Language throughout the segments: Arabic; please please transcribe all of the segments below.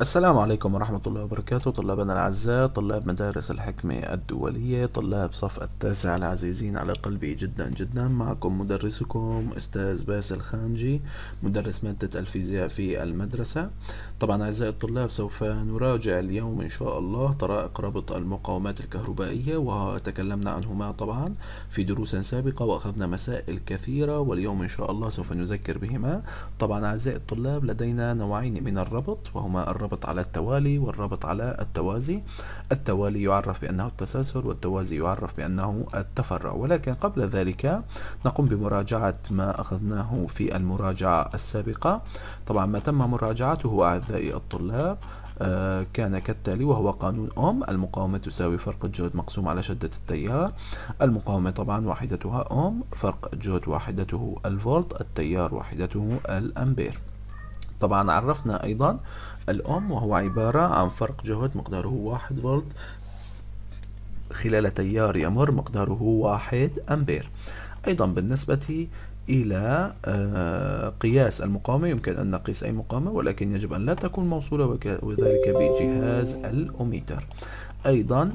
السلام عليكم ورحمة الله وبركاته طلابنا الأعزاء طلاب مدارس الحكمة الدولية طلاب صف التاسع العزيزين على قلبي جدا جدا معكم مدرسكم أستاذ باسل خانجي مدرس مادة الفيزياء في المدرسة طبعا أعزائي الطلاب سوف نراجع اليوم إن شاء الله طرائق ربط المقاومات الكهربائية وتكلمنا عنهما طبعا في دروس سابقة وأخذنا مسائل كثيرة واليوم إن شاء الله سوف نذكر بهما طبعا أعزائي الطلاب لدينا نوعين من الربط وهما الربط الربط على التوالي والربط على التوازي التوالي يعرف بأنه التسلسل والتوازي يعرف بأنه التفرع ولكن قبل ذلك نقوم بمراجعة ما أخذناه في المراجعة السابقة طبعا ما تم مراجعته أعزائي الطلاب آه، كان كالتالي وهو قانون أم المقاومة تساوي فرق الجهد مقسوم على شدة التيار المقاومة طبعا وحدتها أم فرق الجهد وحدته الفولت التيار وحدته الأمبير طبعا عرفنا أيضا الأم وهو عبارة عن فرق جهد مقداره واحد فولت خلال تيار يمر مقداره واحد أمبير أيضا بالنسبة إلى آه، قياس المقاومة يمكن أن نقيس أي مقاومة ولكن يجب أن لا تكون موصولة وذلك بجهاز الأوميتر أيضا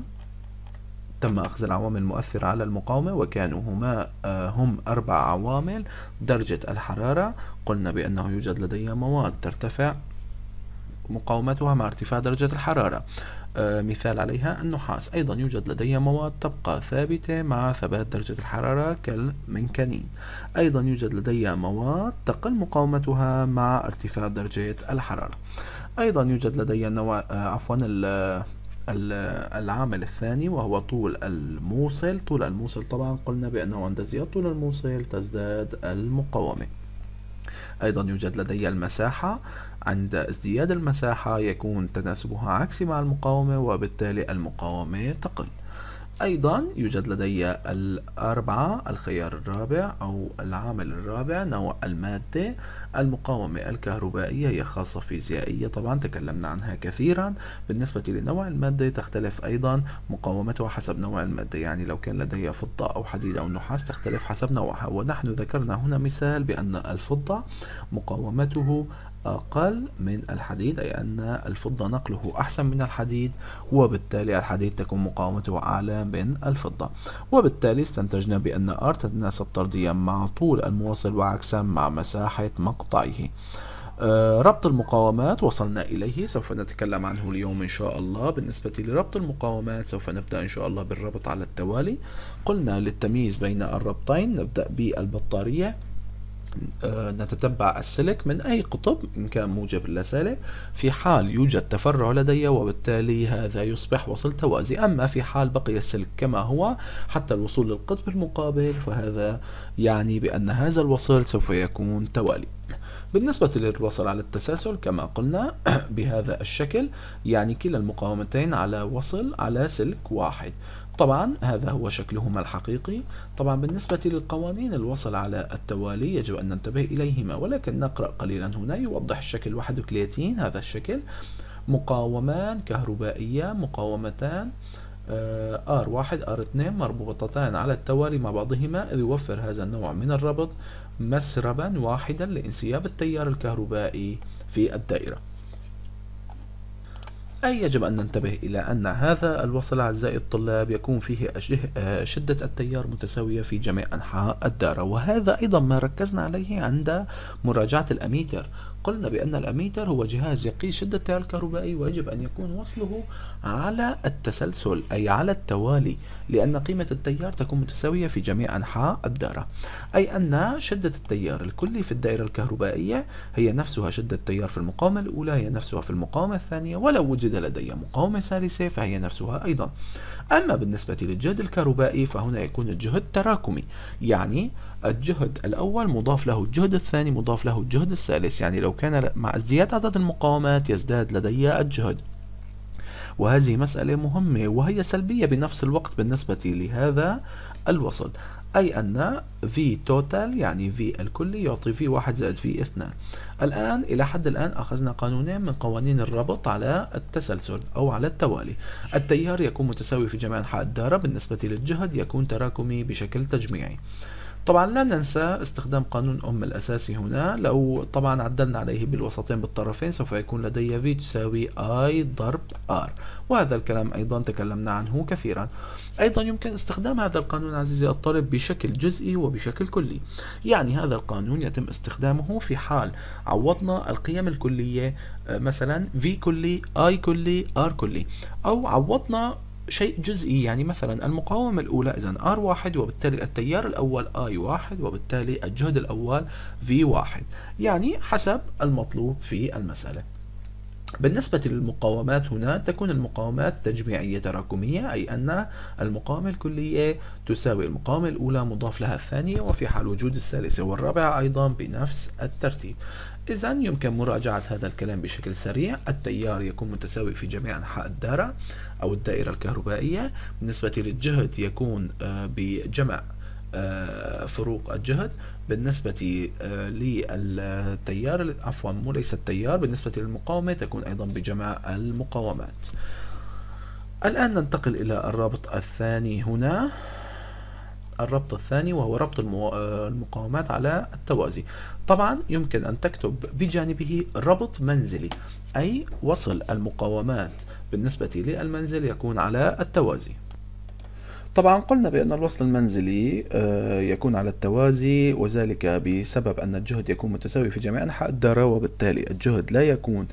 تم أخذ العوامل المؤثرة على المقاومة وكانوا هما آه، هم أربع عوامل درجة الحرارة قلنا بأنه يوجد لدي مواد ترتفع مقاومتها مع ارتفاع درجة الحرارة آه، مثال عليها النحاس أيضا يوجد لدي مواد تبقى ثابتة مع ثبات درجة الحرارة كالمنكنين أيضا يوجد لدي مواد تقل مقاومتها مع ارتفاع درجة الحرارة أيضا يوجد لدي نوع آه، عفوا العامل الثاني وهو طول الموصل طول الموصل طبعا قلنا بأنه عند زيادة طول الموصل تزداد المقاومة أيضا يوجد لدي المساحة عند ازدياد المساحة يكون تناسبها عكسي مع المقاومة وبالتالي المقاومة تقل أيضا يوجد لدي الأربعة الخيار الرابع أو العامل الرابع نوع المادة المقاومة الكهربائية هي خاصة فيزيائية طبعا تكلمنا عنها كثيرا بالنسبة لنوع المادة تختلف أيضا مقاومتها حسب نوع المادة يعني لو كان لدي فضة أو حديد أو نحاس تختلف حسب نوعها ونحن ذكرنا هنا مثال بأن الفضة مقاومته أقل من الحديد أي أن الفضة نقله أحسن من الحديد وبالتالي الحديد تكون مقاومته أعلى من الفضة وبالتالي استنتجنا بأن R تتناسب طرديا مع طول المواصل وعكسا مع مساحة مقطعه آه، ربط المقاومات وصلنا إليه سوف نتكلم عنه اليوم إن شاء الله بالنسبة لربط المقاومات سوف نبدأ إن شاء الله بالربط على التوالي قلنا للتمييز بين الربطين نبدأ بالبطارية آه، نتتبع السلك من أي قطب إن كان موجب لا في حال يوجد تفرع لدي وبالتالي هذا يصبح وصل توازي أما في حال بقي السلك كما هو حتى الوصول للقطب المقابل فهذا يعني بأن هذا الوصل سوف يكون توالي بالنسبة للوصل على التسلسل كما قلنا بهذا الشكل يعني كلا المقاومتين على وصل على سلك واحد طبعا هذا هو شكلهما الحقيقي طبعا بالنسبة للقوانين الوصل على التوالي يجب أن ننتبه إليهما ولكن نقرأ قليلا هنا يوضح الشكل 31 هذا الشكل مقاومان كهربائية مقاومتان آه، آر 1 آر 2 مربوطتان على التوالي مع بعضهما إذ يوفر هذا النوع من الربط مسربا واحدا لانسياب التيار الكهربائي في الدائرة أي يجب أن ننتبه إلى أن هذا الوصل أعزائي الطلاب يكون فيه آه، شدة التيار متساوية في جميع أنحاء الدارة وهذا أيضا ما ركزنا عليه عند مراجعة الأميتر قلنا بأن الأميتر هو جهاز يقيس شدة التيار الكهربائي ويجب أن يكون وصله على التسلسل أي على التوالي لأن قيمة التيار تكون متساوية في جميع أنحاء الدارة أي أن شدة التيار الكلي في الدائرة الكهربائية هي نفسها شدة التيار في المقاومة الأولى هي نفسها في المقاومة الثانية ولو وجد وجد لدي مقاومة سالسة فهي نفسها أيضا أما بالنسبة للجهد الكهربائي فهنا يكون الجهد تراكمي يعني الجهد الأول مضاف له الجهد الثاني مضاف له الجهد الثالث يعني لو كان مع ازدياد عدد المقاومات يزداد لدي الجهد وهذه مسألة مهمة وهي سلبية بنفس الوقت بالنسبة لهذا الوصل أي أن V total يعني V الكلي يعطي V واحد زائد V اثنان الآن إلى حد الآن أخذنا قانونين من قوانين الربط على التسلسل أو على التوالي التيار يكون متساوي في جميع أنحاء الدارة بالنسبة للجهد يكون تراكمي بشكل تجميعي طبعا لا ننسى استخدام قانون أم الأساسي هنا لو طبعا عدلنا عليه بالوسطين بالطرفين سوف يكون لدي V تساوي I ضرب R وهذا الكلام أيضا تكلمنا عنه كثيرا أيضا يمكن استخدام هذا القانون عزيزي الطالب بشكل جزئي وبشكل كلي يعني هذا القانون يتم استخدامه في حال عوضنا القيم الكلية آه، مثلا V كلي I كلي R كلي أو عوضنا شيء جزئي يعني مثلا المقاومة الأولى إذا R1 وبالتالي التيار الأول I1 وبالتالي الجهد الأول V1 يعني حسب المطلوب في المسألة بالنسبة للمقاومات هنا تكون المقاومات تجميعية تراكمية أي أن المقاومة الكلية تساوي المقاومة الأولى مضاف لها الثانية وفي حال وجود الثالثة والرابعة أيضا بنفس الترتيب إذا يمكن مراجعة هذا الكلام بشكل سريع التيار يكون متساوي في جميع أنحاء الدارة أو الدائرة الكهربائية بالنسبة للجهد يكون آه، بجمع آه، فروق الجهد بالنسبة آه، للتيار عفوا مو ليس التيار بالنسبة للمقاومة تكون أيضا بجمع المقاومات الآن ننتقل إلى الرابط الثاني هنا الربط الثاني وهو ربط آه، المقاومات على التوازي طبعا يمكن أن تكتب بجانبه ربط منزلي أي وصل المقاومات بالنسبة للمنزل يكون على التوازي طبعا قلنا بأن الوصل المنزلي آه، يكون على التوازي وذلك بسبب أن الجهد يكون متساوي في جميع أنحاء الدارة وبالتالي الجهد لا يكون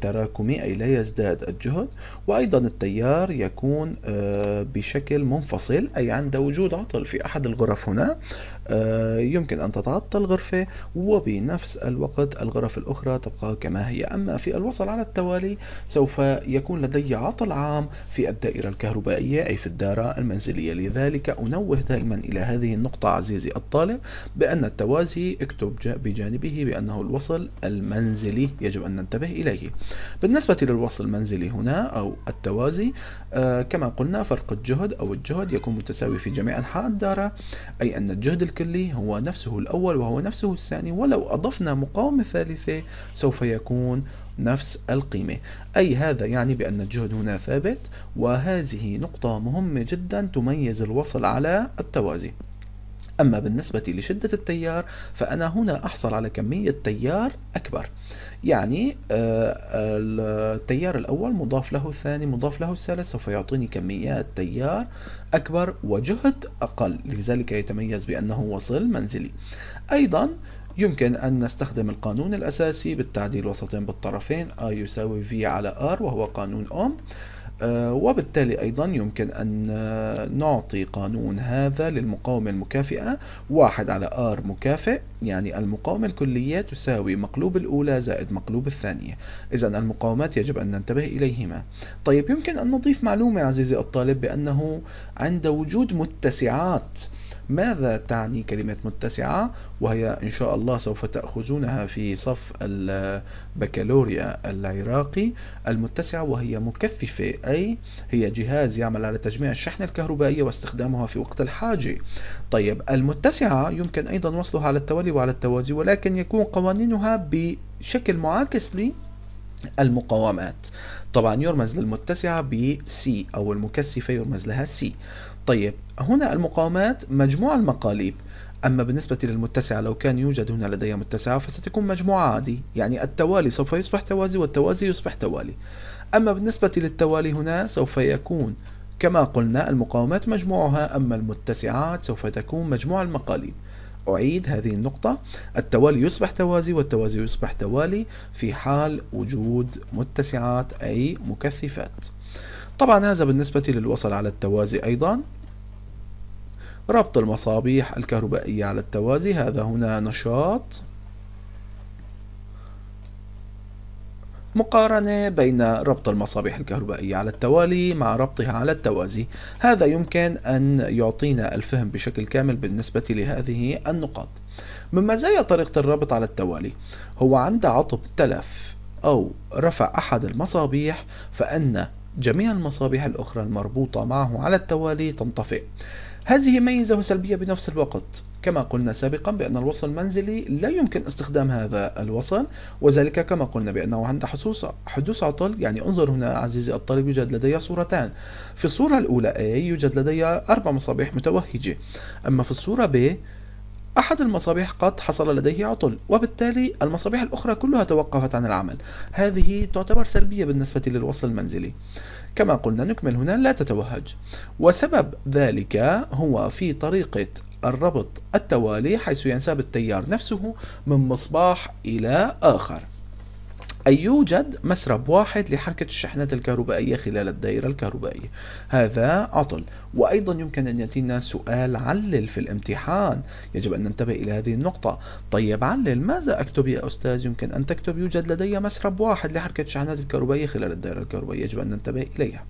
تراكمي أي لا يزداد الجهد وأيضا التيار يكون آه، بشكل منفصل أي عند وجود عطل في أحد الغرف هنا آه، يمكن أن تتعطل غرفة وبنفس الوقت الغرف الأخرى تبقى كما هي أما في الوصل على التوالي سوف يكون لدي عطل عام في الدائرة الكهربائية أي في الدارة المنزلية لذلك أنوه دائما إلى هذه النقطة عزيزي الطالب بأن التوازي اكتب بجانبه بأنه الوصل المنزلي يجب أن ننتبه إليه إليه بالنسبة للوصل المنزلي هنا أو التوازي آه، كما قلنا فرق الجهد أو الجهد يكون متساوي في جميع أنحاء الدارة أي أن الجهد الكلي هو نفسه الأول وهو نفسه الثاني ولو أضفنا مقاومة ثالثة سوف يكون نفس القيمة أي هذا يعني بأن الجهد هنا ثابت وهذه نقطة مهمة جدا تميز الوصل على التوازي أما بالنسبة لشدة التيار فأنا هنا أحصل على كمية تيار أكبر يعني آه، التيار الأول مضاف له الثاني مضاف له الثالث سوف يعطيني كميات تيار أكبر وجهد أقل لذلك يتميز بأنه وصل منزلي أيضا يمكن أن نستخدم القانون الأساسي بالتعديل وسطين بالطرفين I يساوي V على R وهو قانون أوم آه، وبالتالي أيضا يمكن أن آه، نعطي قانون هذا للمقاومة المكافئة واحد على R مكافئ يعني المقاومة الكلية تساوي مقلوب الأولى زائد مقلوب الثانية إذا المقاومات يجب أن ننتبه إليهما طيب يمكن أن نضيف معلومة عزيزي الطالب بأنه عند وجود متسعات ماذا تعني كلمة متسعة وهي إن شاء الله سوف تأخذونها في صف البكالوريا العراقي المتسعة وهي مكثفة أي هي جهاز يعمل على تجميع الشحنة الكهربائية واستخدامها في وقت الحاجة طيب المتسعة يمكن أيضا وصلها على التولي وعلى التوازي ولكن يكون قوانينها بشكل معاكس لي المقاومات طبعا يرمز للمتسعة ب سي أو المكثفة يرمز لها سي طيب هنا المقاومات مجموع المقاليب أما بالنسبة للمتسعة لو كان يوجد هنا لدي متسعة فستكون مجموعة عادي يعني التوالي سوف يصبح توازي والتوازي يصبح توالي أما بالنسبة للتوالي هنا سوف يكون كما قلنا المقاومات مجموعها أما المتسعات سوف تكون مجموع المقاليب أعيد هذه النقطة التوالي يصبح توازي والتوازي يصبح توالي في حال وجود متسعات أي مكثفات طبعا هذا بالنسبة للوصل على التوازي أيضا ربط المصابيح الكهربائية على التوازي هذا هنا نشاط مقارنة بين ربط المصابيح الكهربائية على التوالي مع ربطها على التوازي هذا يمكن أن يعطينا الفهم بشكل كامل بالنسبة لهذه النقاط من مزايا طريقة الربط على التوالي هو عند عطب تلف أو رفع أحد المصابيح فإن جميع المصابيح الأخرى المربوطة معه على التوالي تنطفئ هذه ميزة وسلبية بنفس الوقت كما قلنا سابقا بأن الوصل المنزلي لا يمكن استخدام هذا الوصل وذلك كما قلنا بأنه عند حدوث عطل يعني انظر هنا عزيزي الطالب يوجد لدي صورتان في الصورة الأولى A يوجد لدي أربع مصابيح متوهجة أما في الصورة B أحد المصابيح قد حصل لديه عطل وبالتالي المصابيح الأخرى كلها توقفت عن العمل هذه تعتبر سلبية بالنسبة للوصل المنزلي كما قلنا نكمل هنا لا تتوهج وسبب ذلك هو في طريقة الربط التوالي حيث ينساب التيار نفسه من مصباح إلى آخر أي يوجد مسرب واحد لحركة الشحنات الكهربائية خلال الدائرة الكهربائية هذا عطل وأيضا يمكن أن يأتينا سؤال علل في الامتحان يجب أن ننتبه إلى هذه النقطة طيب علل ماذا أكتب يا أستاذ يمكن أن تكتب يوجد لدي مسرب واحد لحركة الشحنات الكهربائية خلال الدائرة الكهربائية يجب أن ننتبه إليها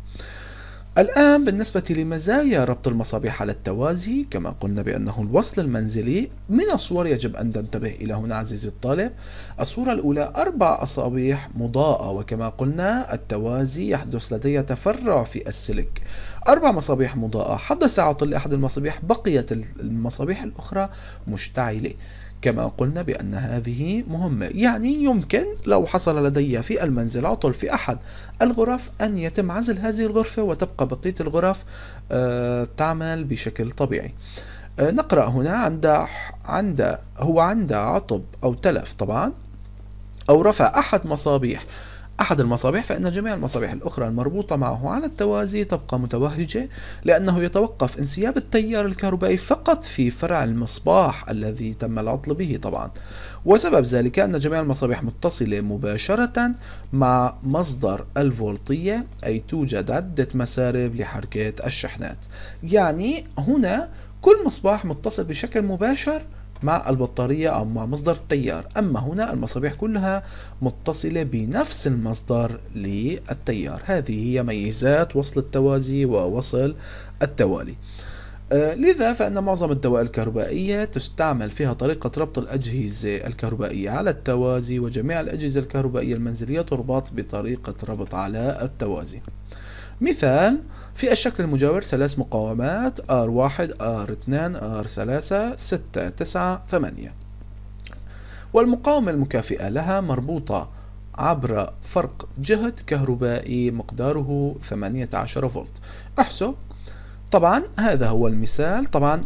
الآن بالنسبة لمزايا ربط المصابيح على التوازي كما قلنا بأنه الوصل المنزلي من الصور يجب أن تنتبه إلى هنا عزيزي الطالب الصورة الأولى أربع أصابيح مضاءة وكما قلنا التوازي يحدث لدي تفرع في السلك أربع مصابيح مضاءة حدث عطل أحد المصابيح بقيت المصابيح الأخرى مشتعلة كما قلنا بأن هذه مهمة يعني يمكن لو حصل لدي في المنزل عطل في أحد الغرف أن يتم عزل هذه الغرفة وتبقى بقية الغرف آه، تعمل بشكل طبيعي آه، نقرأ هنا عند عند هو عند عطب أو تلف طبعا أو رفع أحد مصابيح أحد المصابيح فإن جميع المصابيح الأخرى المربوطة معه على التوازي تبقى متوهجة لأنه يتوقف انسياب التيار الكهربائي فقط في فرع المصباح الذي تم العطل به طبعا وسبب ذلك أن جميع المصابيح متصلة مباشرة مع مصدر الفولتية أي توجد عدة مسارب لحركة الشحنات يعني هنا كل مصباح متصل بشكل مباشر مع البطارية أو مع مصدر التيار أما هنا المصابيح كلها متصلة بنفس المصدر للتيار هذه هي ميزات وصل التوازي ووصل التوالي آه، لذا فإن معظم الدوائر الكهربائية تستعمل فيها طريقة ربط الأجهزة الكهربائية على التوازي وجميع الأجهزة الكهربائية المنزلية تربط بطريقة ربط على التوازي مثال في الشكل المجاور ثلاث مقاومات R1 R2 R3 6 9 8 والمقاومة المكافئة لها مربوطة عبر فرق جهة كهربائي مقداره 18 فولت احسب طبعا هذا هو المثال طبعا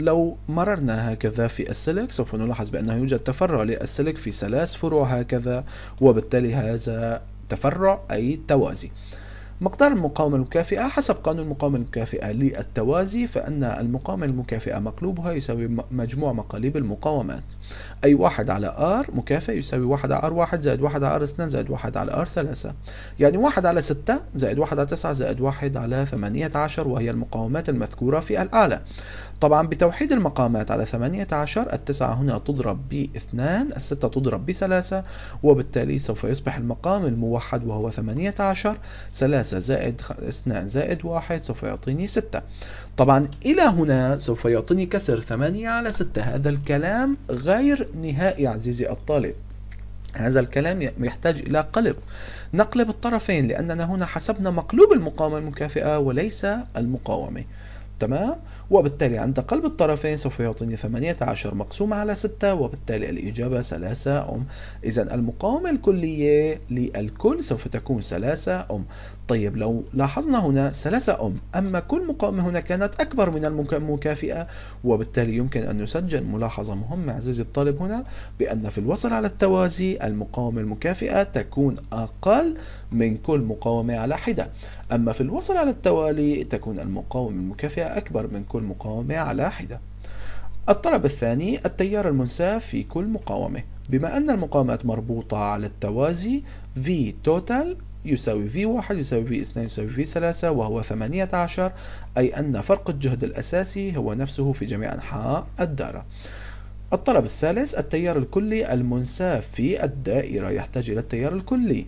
لو مررنا هكذا في السلك سوف نلاحظ بأنه يوجد تفرع للسلك في ثلاث فروع هكذا وبالتالي هذا تفرع أي توازي مقدار المقاومة المكافئة حسب قانون المقاومة المكافئة للتوازي فإن المقاومة المكافئة مقلوبها يساوي مجموع مقاليب المقاومات أي واحد على R مكافئ يساوي واحد على R1 زائد واحد على R2 زائد واحد على R3 يعني واحد على 6 زائد واحد على 9 زائد واحد على 18 وهي المقاومات المذكورة في الأعلى طبعا بتوحيد المقامات على 18 التسعة هنا تضرب باثنان الستة تضرب بثلاثة وبالتالي سوف يصبح المقام الموحد وهو 18 ثلاثة 3 زائد اثنان زائد واحد سوف يعطيني ستة طبعا إلى هنا سوف يعطيني كسر ثمانية على ستة هذا الكلام غير نهائي عزيزي الطالب هذا الكلام يحتاج إلى قلب نقلب الطرفين لأننا هنا حسبنا مقلوب المقاومة المكافئة وليس المقاومة تمام وبالتالي عند قلب الطرفين سوف يعطيني 18 مقسوم على 6 وبالتالي الإجابة 3 أم إذا المقاومة الكلية للكل سوف تكون 3 أم طيب لو لاحظنا هنا 3 أم أما كل مقاومة هنا كانت أكبر من المكافئة وبالتالي يمكن أن نسجل ملاحظة مهمة عزيزي الطالب هنا بأن في الوصل على التوازي المقاومة المكافئة تكون أقل من كل مقاومة على حدة أما في الوصل على التوالي تكون المقاومة المكافئة أكبر من كل مقاومة على حدة الطلب الثاني التيار المنساف في كل مقاومة بما أن المقاومات مربوطة على التوازي V total يساوي V1 يساوي V2 يساوي V3 وهو 18 أي أن فرق الجهد الأساسي هو نفسه في جميع أنحاء الدارة الطلب الثالث التيار الكلي المنساف في الدائرة يحتاج إلى التيار الكلي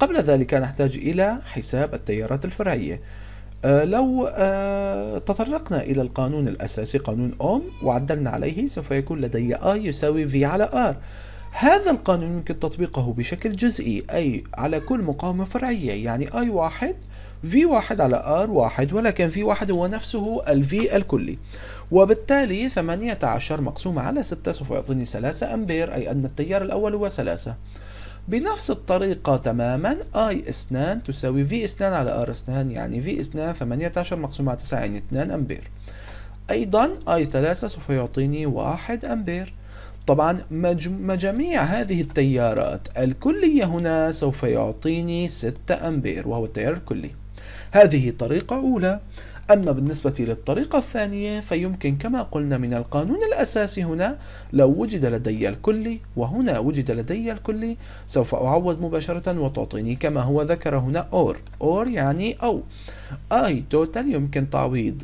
قبل ذلك نحتاج إلى حساب التيارات الفرعية آه، لو آه، تطرقنا إلى القانون الأساسي قانون أوم وعدلنا عليه سوف يكون لدي I يساوي V على R هذا القانون يمكن تطبيقه بشكل جزئي أي على كل مقاومة فرعية يعني I واحد V واحد على R واحد ولكن V واحد هو نفسه ال V الكلي وبالتالي 18 مقسومة على 6 سوف يعطيني 3 أمبير أي أن التيار الأول هو 3 بنفس الطريقة تماما اي 2 تساوي في اسنان على ار R2 يعني في 2 18 مقسوم على 9 يعني 2 امبير ايضا اي 3 سوف يعطيني 1 امبير طبعا مجميع هذه التيارات الكلية هنا سوف يعطيني 6 امبير وهو التيار الكلي هذه طريقة أولى أما بالنسبة للطريقة الثانية فيمكن كما قلنا من القانون الأساسي هنا لو وجد لدي الكلي وهنا وجد لدي الكلي سوف أعوض مباشرة وتعطيني كما هو ذكر هنا or or يعني أو I total يمكن تعويض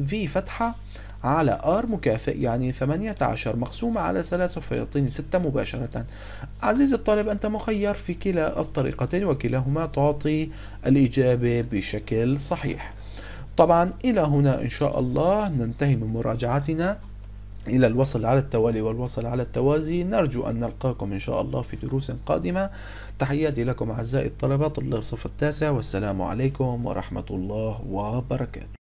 V فتحة على R مكافئ يعني 18 مقسومة على 3 يعطيني 6 مباشرة عزيزي الطالب أنت مخير في كلا الطريقتين وكلاهما تعطي الإجابة بشكل صحيح طبعا إلى هنا إن شاء الله ننتهي من مراجعتنا إلى الوصل على التوالي والوصل على التوازي نرجو أن نلقاكم إن شاء الله في دروس قادمة تحياتي لكم أعزائي الطلبة طلاب الصف التاسع والسلام عليكم ورحمة الله وبركاته